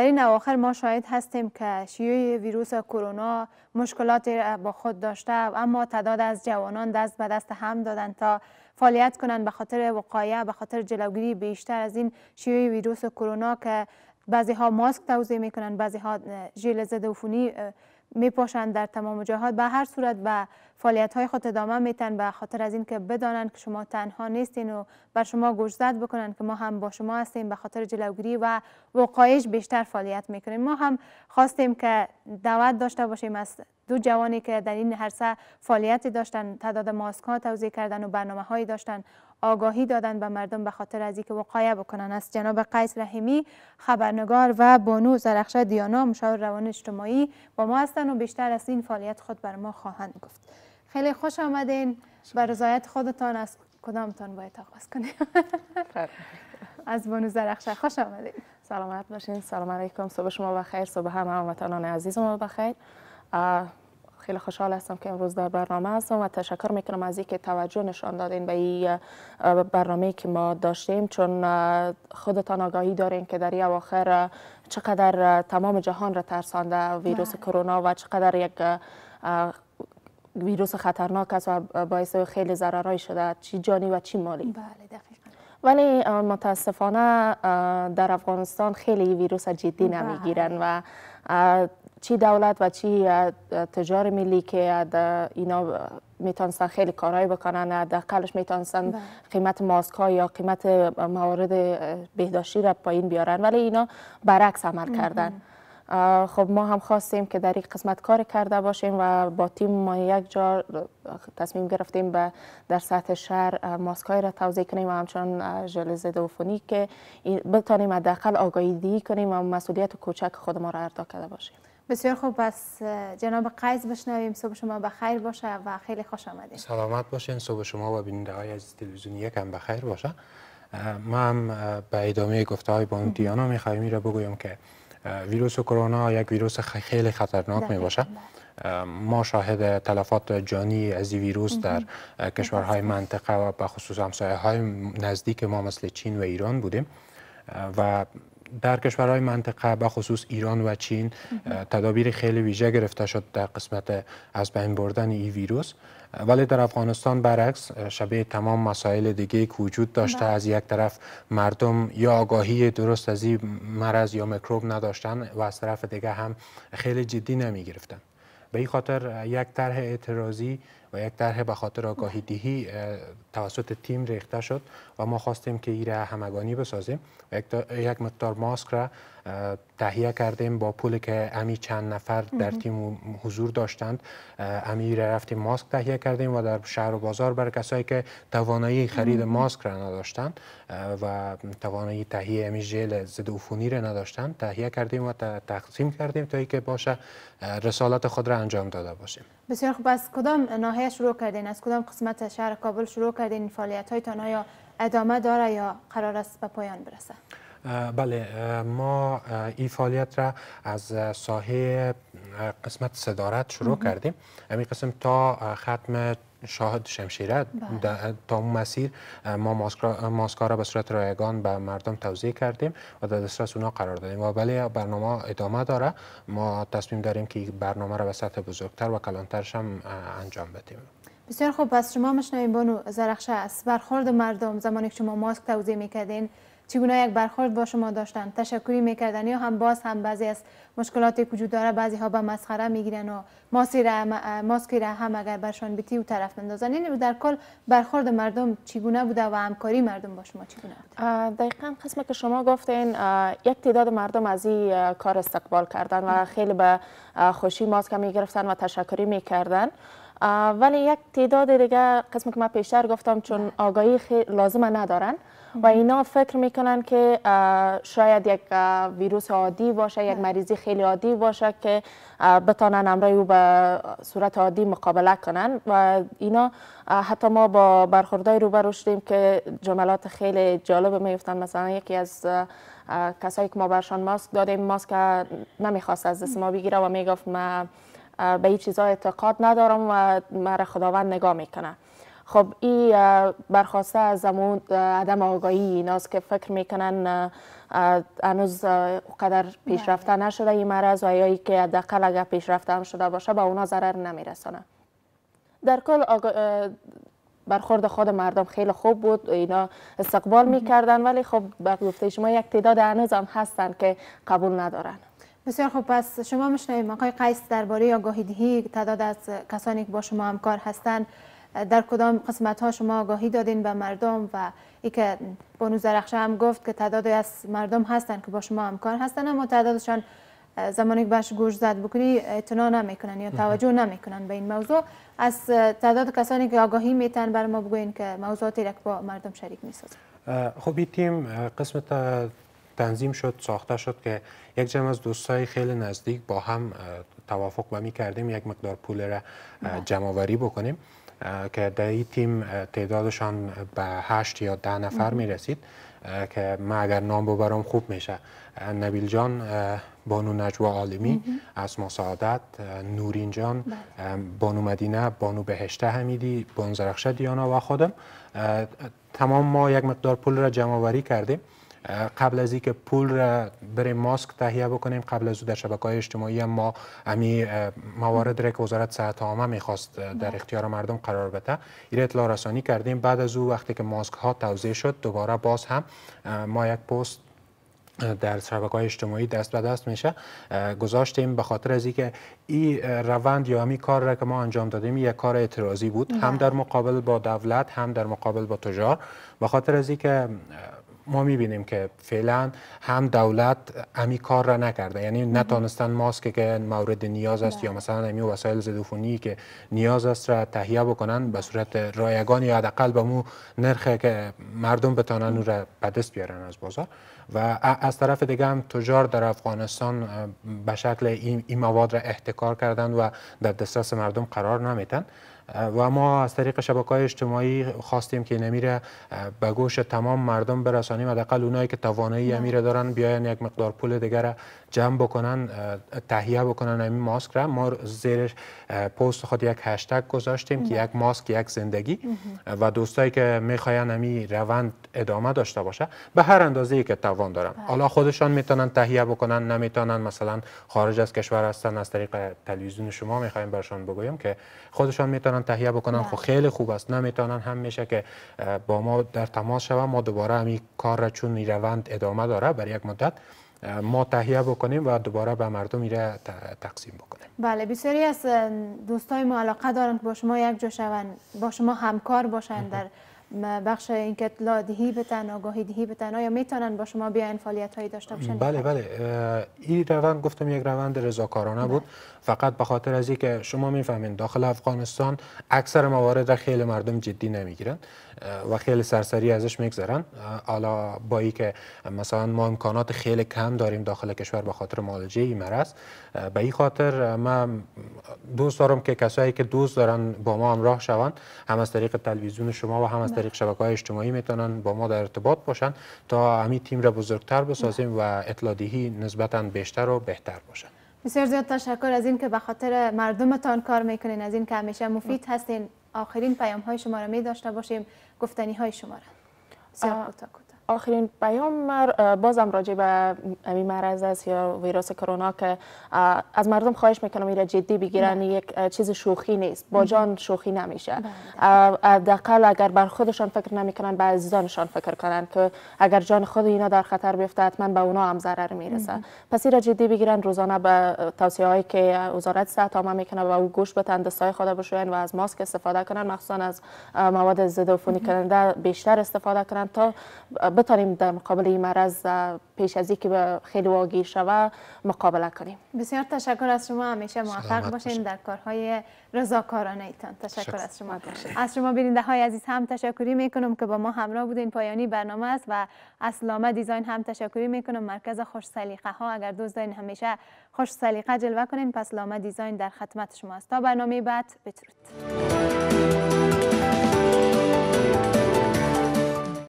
در این اواخر ما شاهد هستیم که شیوع ویروس کرونا مشکلاتی با خود داشته اما تعداد از جوانان دست به دست هم دادند تا فعالیت کنند به خاطر وقایه به خاطر جلوگیری بیشتر از این شیوع ویروس کرونا که بعضی ها ماسک توضیح میکنن بعضی ها ژل ضد عفونی میپاشند در تمام جهات به هر صورت به فعالیت های خود ادامه میتن به خاطر از اینکه بدانند که شما تنها نیستین و بر شما گوشزد زد که ما هم با شما هستیم به خاطر جلوگیری و وقایش بیشتر فعالیت میکنیم ما هم خواستیم که دعوت داشته باشیم از دو جوانی که در این هرسه فعالیتی داشتن تعداد ماسک ها توضیح کردن و برنامه هایی داشتن آگاهی دادن به مردم به خاطر از اینکه وقایه بکنن از جناب قیس رحیمی خبرنگار و بانو زرخشه دیانا مشاور روان اجتماعی با ما هستن و بیشتر از این فعالیت خود بر ما خواهند گفت خیلی خوش آمدین بر رضایت خودتان از کدامتان باید آغاز کنیم خب. از بانو زرخشه خوش آمدین سلامت باشین سلام علیکم صبح شما بخیر صبح همه هموطنان عزیز ما بخیر خیلی خوشحال هستم که امروز در برنامه هستم و تشکر میکنم از اینکه توجه نشان دادین به این برنامه که ما داشتیم چون خودتان آگاهی دارین که در اواخر چقدر تمام جهان را ترسانده ویروس بله. کرونا و چقدر یک ویروس خطرناک است و باعث خیلی ضررهایی شده چی جانی و چی مالی بله دقیقا ولی متاسفانه در افغانستان خیلی ویروس جدی بله. نمیگیرن و چی دولت و چی تجار ملی که اینا میتونستن خیلی کارایی بکنن حداقلش میتونستن بله. قیمت ماسک یا قیمت موارد بهداشتی را پایین بیارن ولی اینا برعکس عمل کردن خب ما هم خواستیم که در این قسمت کار کرده باشیم و با تیم ما یک جا تصمیم گرفتیم به در سطح شهر ها را توضیح کنیم و همچنان ژل ضد که بتانیم حداقل آگاهی کنیم و مسئولیت کوچک خود ما را اردا کرده باشیم بسیار خوب پس جناب قیز بشنویم صبح شما بخیر باشه و خیلی خوش آمدید سلامت باشین صبح شما و بیننده های عزیز تلویزیون یکم بخیر باشه ما هم به ادامه گفته های بانو دیانا میخوایم را بگویم که ویروس کرونا یک ویروس خیلی خطرناک می باشه ما شاهد تلفات جانی از این ویروس در کشورهای منطقه و به خصوص همسایه های نزدیک ما مثل چین و ایران بودیم و در کشورهای منطقه به خصوص ایران و چین تدابیر خیلی ویژه گرفته شد در قسمت از بین بردن این ویروس ولی در افغانستان برعکس شبه تمام مسائل دیگه که وجود داشته بله. از یک طرف مردم یا آگاهی درست از این مرض یا میکروب نداشتن و از طرف دیگه هم خیلی جدی نمی گرفتن به این خاطر یک طرح اعتراضی و یک طرح به خاطر آگاهی دهی توسط تیم ریخته شد و ما خواستیم که ایره همگانی بسازیم و یک مقدار ماسک را تهیه کردیم با پول که امی چند نفر در تیم حضور داشتند امی را رفتیم ماسک تهیه کردیم و در شهر و بازار بر کسایی که توانایی خرید ماسک را نداشتند و توانایی تهیه امی جل ضد عفونی را نداشتند تهیه کردیم و تقسیم کردیم تا اینکه باشه رسالت خود را انجام داده باشیم بسیار خوب از کدام شروع کردین از کدام قسمت شهر کابل شروع کردین فعالیت هایتان های ادامه داره یا قرار است به پایان برسه بله ما این فعالیت را از ساحه قسمت صدارت شروع کردیم همین قسم تا ختم شاهد شمشیره بله. تا اون مسیر ما ماسکا را به صورت رایگان به مردم توضیح کردیم و در دسترس اونا قرار دادیم و بله برنامه ادامه داره ما تصمیم داریم که برنامه را به سطح بزرگتر و کلانترش هم انجام بدیم بسیار خوب پس شما مشنویم بانو زرخشه است برخورد مردم زمانی که شما ماسک توضیح میکردین چگونه یک برخورد با شما داشتن تشکری میکردن یا هم باز هم بعضی از مشکلاتی وجود داره بعضی ها به مسخره میگیرن و ماسکی را, هم اگر برشان بیتی و طرف مندازن یعنی در کل برخورد مردم چگونه بوده و همکاری مردم با شما چگونه بوده دقیقا قسم که شما گفتین یک تعداد مردم از این کار استقبال کردن و خیلی به خوشی ماسک میگرفتن و تشکری میکردن ولی یک تعداد دیگه قسم که من پیشتر گفتم چون آگاهی خیلی لازمه ندارن و اینا فکر میکنن که شاید یک ویروس عادی باشه یک مریضی خیلی عادی باشه که بتانن امرای او به صورت عادی مقابله کنن و اینا حتی ما با برخوردهای روبرو شدیم که جملات خیلی جالب میفتن مثلا یکی از کسایی که ما برشان ماسک دادیم ماسک نمیخواست از دست ما بگیره و میگفت به این چیزها اعتقاد ندارم و مرا خداوند نگاه میکنه خب این برخواسته از امون عدم آگاهی ایناست که فکر میکنن هنوز قدر پیشرفته بله. نشده این مرض و یا که حداقل اگر پیشرفته هم شده باشه به با اونا ضرر نمیرسانه در کل برخورد خود مردم خیلی خوب بود اینا استقبال میکردن ولی خب به گفته شما یک تعداد هنوز هم هستن که قبول ندارن بسیار خوب پس شما میشنویم آقای قیس درباره آگاهی تعداد از کسانی که با شما همکار هستند در کدام قسمت ها شما آگاهی دادین به مردم و ای که بانو زرخشه هم گفت که تعداد از مردم هستند که با شما همکار هستند اما تعدادشان زمانی که بهش گوش زد بکنی اتنا نمیکنن یا توجه نمیکنن به این موضوع از تعداد کسانی که آگاهی میتن بر ما بگوین که موضوعاتی را با مردم شریک میسازن خب این تیم قسمت تنظیم شد ساخته شد که یک جمع از دوستای خیلی نزدیک با هم توافق و می کردیم یک مقدار پول را جمعوری بکنیم که در این تیم تعدادشان به هشت یا ده نفر می رسید که من اگر نام ببرم خوب میشه نبیل جان بانو نجوا عالمی اسما سعادت نورین جان بله. بانو مدینه بانو بهشته حمیدی بانو زرخشه دیانا و خودم تمام ما یک مقدار پول را جمع آوری کردیم قبل از اینکه پول را بریم ماسک تهیه بکنیم قبل از او در شبکه های اجتماعی ما امی موارد را که وزارت صحت عامه میخواست در اختیار مردم قرار بده این اطلاع رسانی کردیم بعد از او وقتی که ماسک ها توضیح شد دوباره باز هم ما یک پست در شبکه های اجتماعی دست به دست میشه گذاشتیم به خاطر از اینکه این روند یا همی کار را که ما انجام دادیم یک کار اعتراضی بود هم در مقابل با دولت هم در مقابل با تجار به خاطر از اینکه ما میبینیم که فعلا هم دولت امی کار را نکرده یعنی نتانستن ماسک که مورد نیاز است یا بله. مثلا امی وسایل زدوفونی که نیاز است را تهیه بکنن به صورت رایگان یا حداقل به مو نرخ که مردم بتانن او را به دست بیارن از بازار و از طرف دیگه هم تجار در افغانستان به شکل این مواد را احتکار کردن و در دسترس مردم قرار نمیتن و ما از طریق شبکه های اجتماعی خواستیم که نمیره به گوش تمام مردم برسانیم حداقل اونایی که توانایی امیره دارن بیاین یک مقدار پول دیگر جمع بکنن تهیه بکنن این ماسک را ما زیر پست خود یک هشتگ گذاشتیم که یک ماسک یک زندگی و دوستایی که میخواین امی روند ادامه داشته باشه به هر اندازه ای که توان دارن بله. حالا خودشان میتونن تهیه بکنن نمیتونن مثلا خارج از کشور هستن از طریق تلویزیون شما میخوایم برشان بگویم که خودشان میتونن میتونن تهیه بکنن خب خیلی خوب است نمیتونن هم میشه که با ما در تماس شوه ما دوباره همین کار را چون روند ادامه داره برای یک مدت ما تهیه بکنیم و دوباره به مردم ایره تقسیم بکنیم بله بسیاری از دوستای ما علاقه دارن با شما یک جا شون با شما همکار باشن در بخش اینکه لا دهی بتن آگاهی دهی بتن آیا میتونن با شما بیاین فعالیت هایی داشته باشن بله بله این روند گفتم یک روند رضاکارانه بود بله. فقط به خاطر از اینکه شما میفهمین داخل افغانستان اکثر موارد را خیلی مردم جدی نمیگیرن و خیلی سرسری ازش میگذرن حالا با ای که مثلا ما امکانات خیلی کم داریم داخل کشور به خاطر معالجه مرس مرض به این خاطر من دوست دارم که کسایی که دوست دارن با ما همراه شوند هم از طریق تلویزیون شما و هم از طریق بله. شبکه های اجتماعی میتونن با ما در ارتباط باشن تا همین تیم را بزرگتر بسازیم و بله. اطلاع نسبتاً نسبتا بیشتر و بهتر باشن بسیار زیاد تشکر از این که به خاطر مردمتان کار میکنین از این که همیشه مفید هستین آخرین پیام های شما را می داشته باشیم گفتنی های شما را سیاه آخرین پیام بازم راجع به امی مرض است یا ویروس کرونا که از مردم خواهش میکنم را جدی بگیرن بله. یک چیز شوخی نیست با جان شوخی نمیشه بله. حداقل اگر بر خودشان فکر نمیکنن به عزیزانشان فکر کنن که اگر جان خود اینا در خطر بیفته حتما به اونا هم ضرر میرسه پس این را جدی بگیرن روزانه به توصیه هایی که وزارت صحت عامه میکنه و او گوش بتن دستای خود بشوین و از ماسک استفاده کنن مخصوصا از مواد ضد عفونی کننده بیشتر استفاده کنن تا بتانیم در مقابل این مرض پیش از که خیلی واگیر شوه مقابله کنیم بسیار تشکر از شما همیشه موفق باشین در کارهای رضاکارانه ایتان تشکر از شما باشه. از شما بیننده های عزیز هم تشکری میکنم که با ما همراه بودین پایانی برنامه است و اسلامه دیزاین هم تشکری میکنم مرکز خوش سلیقه ها اگر دوست دارین همیشه خوش سلیقه جلوه کنین پس لامه دیزاین در خدمت شما است تا برنامه بعد بترود